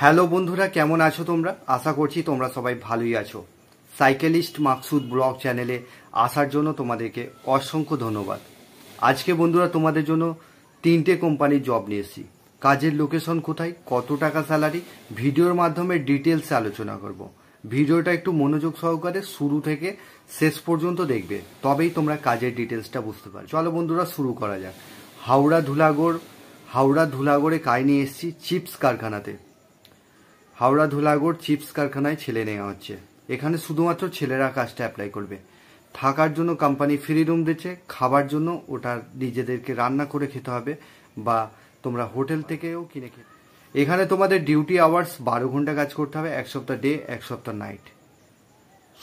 hello বন্ধুরা কেমন আছো তোমরা আশা করছি তোমরা সবাই ভালোই আছো সাইকেলিস্ট মাকসুদ ব্লগ চ্যানেলে আসার জন্য তোমাদেরকে অসংখ্য ধন্যবাদ আজকে বন্ধুরা তোমাদের জন্য তিনটে কোম্পানির জব নিয়ে এসেছি কাজের লোকেশন কোথায় কত টাকা স্যালারি ভিডিওর মাধ্যমে ডিটেলসে আলোচনা করব ভিডিওটা একটু মনোযোগ সহকারে শুরু থেকে শেষ পর্যন্ত দেখবে তবেই তোমরা কাজের ডিটেলসটা বুঝতে পারো চলো বন্ধুরা শুরু করা যাক হাওড়া ধুলাগড় হাওড়া ধুলাগড়ে কাহিনী এসছি চিপস কারখানাতে হাওড়া ধুলাগড় চিপস কারখানায় ছেলে নেওয়া হচ্ছে এখানে শুধুমাত্র ছেলেরা কাজটা অ্যাপ্লাই করবে থাকার জন্য কোম্পানি ফ্রি রুম দিচ্ছে খাবার জন্য ওটা নিজেদেরকে রান্না করে খেতে হবে বা তোমরা হোটেল থেকেও কিনে খেতে এখানে তোমাদের ডিউটি আওয়ার্স বারো ঘন্টা কাজ করতে হবে এক সপ্তাহ ডে এক সপ্তাহ নাইট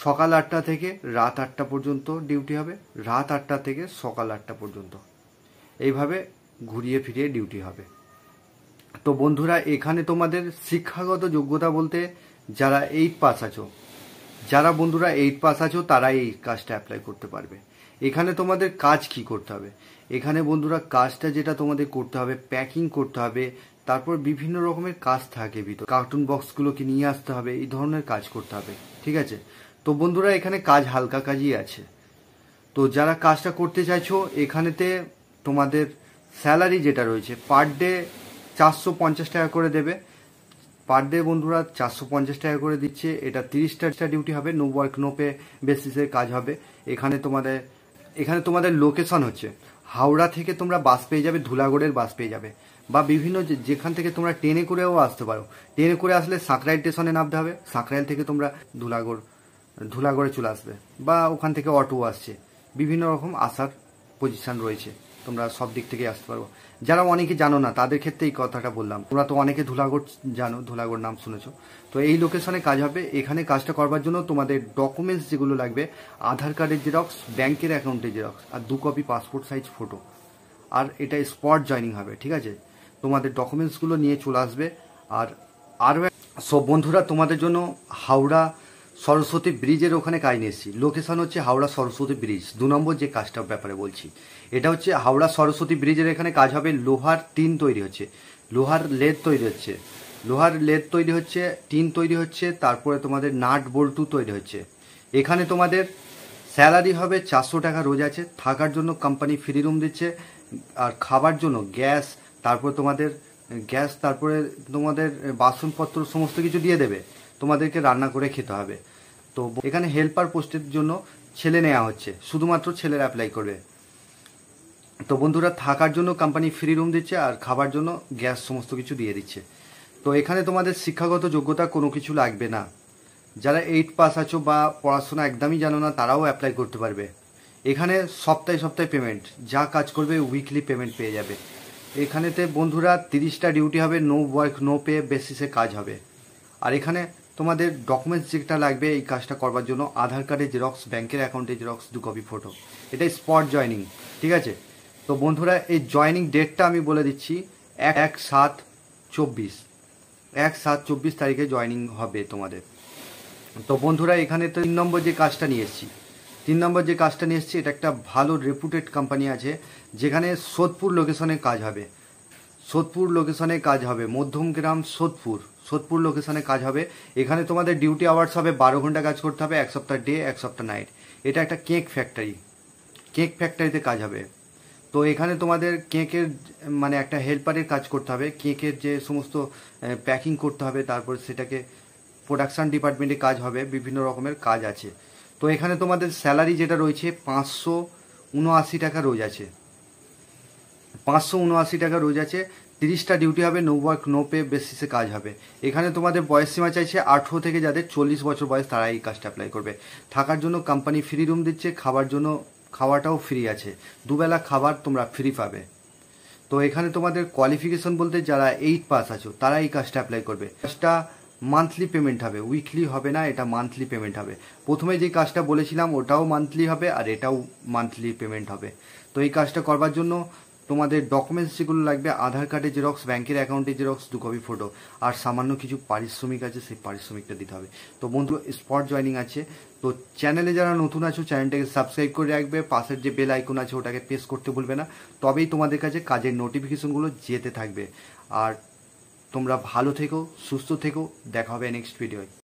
সকাল আটটা থেকে রাত আটটা পর্যন্ত ডিউটি হবে রাত আটটা থেকে সকাল আটটা পর্যন্ত এইভাবে ঘুরিয়ে ফিরিয়ে ডিউটি হবে তো বন্ধুরা এখানে তোমাদের শিক্ষাগত যোগ্যতা বলতে যারা এইট পাস আছো যারা বন্ধুরা এইট পাস আছো তারাই এই কাজটা অ্যাপ্লাই করতে পারবে এখানে তোমাদের কাজ কি করতে হবে এখানে বন্ধুরা কাজটা যেটা তোমাদের করতে হবে প্যাকিং করতে হবে তারপর বিভিন্ন রকমের কাজ থাকে ভিতর কার্টুন বক্সগুলোকে নিয়ে আসতে হবে এই ধরনের কাজ করতে হবে ঠিক আছে তো বন্ধুরা এখানে কাজ হালকা কাজই আছে তো যারা কাজটা করতে চাইছো এখানেতে তোমাদের স্যালারি যেটা রয়েছে পার ডে চারশো পঞ্চাশ টাকা করে দেবে পার ডে বন্ধুরা চারশো পঞ্চাশ টাকা করে দিচ্ছে এটা তিরিশটা ডিউটি হবে নো ওয়ার্ক নো পে বেসিসের কাজ হবে এখানে তোমাদের এখানে তোমাদের লোকেশন হচ্ছে হাওড়া থেকে তোমরা বাস পেয়ে যাবে ধুলাগড়ের বাস পেয়ে যাবে বা বিভিন্ন যেখান থেকে তোমরা ট্রেনে করেও আসতে পারো ট্রেনে করে আসলে সাঁকরাইল স্টেশনে নামতে হবে সাঁকরাইল থেকে তোমরা ধুলাগড় ধুলাগড়ে চলে আসবে বা ওখান থেকে অটো আসছে বিভিন্ন রকম আসার পজিশন রয়েছে তোমরা সব দিক থেকে আসতে পারবো যারা অনেকে জানো না তাদের ক্ষেত্রে এই কথাটা বললাম তোমরা তো অনেকে ধুলাগড় জানো ধুলাগড় নাম শুনেছো তো এই লোকেশনে কাজ হবে এখানে কাজটা করবার জন্য তোমাদের ডকুমেন্টস যেগুলো লাগবে আধার কার্ডের জেরক্স ব্যাংকের অ্যাকাউন্টের জেরক্স আর দু কপি পাসপোর্ট সাইজ ফটো আর এটা স্পট জয়নিং হবে ঠিক আছে তোমাদের ডকুমেন্টসগুলো নিয়ে চলে আসবে আর আরও সব বন্ধুরা তোমাদের জন্য হাওড়া সরস্বতী ব্রিজের ওখানে কাজ নিয়ে এসেছি লোকেশান হচ্ছে হাওড়া সরস্বতী ব্রিজ দু নম্বর যে কাজটার ব্যাপারে বলছি এটা হচ্ছে হাওড়া সরস্বতী ব্রিজের এখানে কাজ হবে লোহার টিন তৈরি হচ্ছে লোহার লেদ তৈরি হচ্ছে লোহার লেদ তৈরি হচ্ছে টিন তৈরি হচ্ছে তারপরে তোমাদের নাট বল্টু তৈরি হচ্ছে এখানে তোমাদের স্যালারি হবে চারশো টাকা রোজ আছে থাকার জন্য কোম্পানি ফ্রি রুম দিচ্ছে আর খাবার জন্য গ্যাস তারপর তোমাদের গ্যাস তারপরে তোমাদের বাসনপত্র সমস্ত কিছু দিয়ে দেবে তোমাদেরকে রান্না করে খেতে হবে তো এখানে হেল্পার পোস্টের জন্য ছেলে নেওয়া হচ্ছে শুধুমাত্র ছেলেরা অ্যাপ্লাই করবে তো বন্ধুরা থাকার জন্য কোম্পানি ফ্রি রুম দিচ্ছে আর খাবার জন্য গ্যাস সমস্ত কিছু দিয়ে দিচ্ছে তো এখানে তোমাদের শিক্ষাগত যোগ্যতা কোনো কিছু লাগবে না যারা এইট পাস আছো বা পড়াশোনা একদমই জানো না তারাও অ্যাপ্লাই করতে পারবে এখানে সপ্তাহে সপ্তাহে পেমেন্ট যা কাজ করবে উইকলি পেমেন্ট পেয়ে যাবে এখানেতে বন্ধুরা তিরিশটা ডিউটি হবে নো ওয়ার্ক নো পে বেসিসে কাজ হবে আর এখানে তোমাদের ডকুমেন্টস যেটা লাগবে এই কাজটা করবার জন্য আধার কার্ডের জেরক্স ব্যাংকের অ্যাকাউন্টে জেরক্স দু কপি ফটো এটা স্পট জয়নিং ঠিক আছে তো বন্ধুরা এই জয়নিং ডেটটা আমি বলে দিচ্ছি এক এক সাত চব্বিশ এক সাত চব্বিশ তারিখে জয়নিং হবে তোমাদের তো বন্ধুরা এখানে তো তিন নম্বর যে কাজটা নিয়ে এসেছি তিন নম্বর যে কাজটা নিয়ে এসেছি এটা একটা ভালো রেপুটেড কোম্পানি আছে যেখানে সোদপুর লোকেশনে কাজ হবে সোদপুর লোকেশনে কাজ হবে মধ্যমগ্রাম সোদপুর সোদপুর লোকেশনে কাজ হবে এখানে তোমাদের ডিউটি আওয়ার্স হবে বারো ঘন্টা কাজ করতে হবে এক সপ্তাহ ডে এক সপ্তাহ নাইট এটা একটা কেক ফ্যাক্টরি কেক ফ্যাক্টরিতে কাজ হবে তো এখানে তোমাদের কেকের মানে একটা হেল্পারের কাজ করতে হবে কেকের যে সমস্ত প্যাকিং করতে হবে তারপর সেটাকে প্রোডাকশান ডিপার্টমেন্টে কাজ হবে বিভিন্ন রকমের কাজ আছে তো এখানে তোমাদের স্যালারি যেটা রয়েছে পাঁচশো উনআশি টাকা রোজ আছে পাঁচশো উনআশি টাকা রোজ আছে তিরিশটা ডিউটি হবে নো ওয়ার্ক নো পে বেসিসে কাজ হবে এখানে তোমাদের বয়স সীমা চাইছে আঠেরো থেকে যাদের চল্লিশ বছর বয়স তারা এই কাজটা অ্যাপ্লাই করবে থাকার জন্য কোম্পানি ফ্রি রুম দিচ্ছে খাবার জন্য খাওয়াটাও ফ্রি আছে দুবেলা খাবার তোমরা ফ্রি পাবে তো এখানে তোমাদের কোয়ালিফিকেশন বলতে যারা এইট পাস আছো তারা এই কাজটা অ্যাপ্লাই করবে কাজটা মান্থলি পেমেন্ট হবে উইকলি হবে না এটা মান্থলি পেমেন্ট হবে প্রথমে যে কাজটা বলেছিলাম ওটাও মান্থলি হবে আর এটাও মান্থলি পেমেন্ট হবে তো এই কাজটা করবার জন্য তোমাদের ডকুমেন্টস যেগুলো লাগবে আধার কার্ডে জেরক্স ব্যাংকের অ্যাকাউন্টে জেরক্স দু কপি ফটো আর সামান্য কিছু পারিশ্রমিক আছে সেই পারিশ্রমিকটা দিতে হবে তো বন্ধু স্পট জয়নিং আছে তো চ্যানেলে যারা নতুন আছো চ্যানেলটাকে সাবস্ক্রাইব করে রাখবে পাশের যে বেল আইকন আছে ওটাকে প্রেস করতে ভুলবে না তবেই তোমাদের কাছে কাজের নোটিফিকেশনগুলো যেতে থাকবে আর তোমরা ভালো থেকো সুস্থ থেকো দেখা হবে নেক্সট ভিডিওয়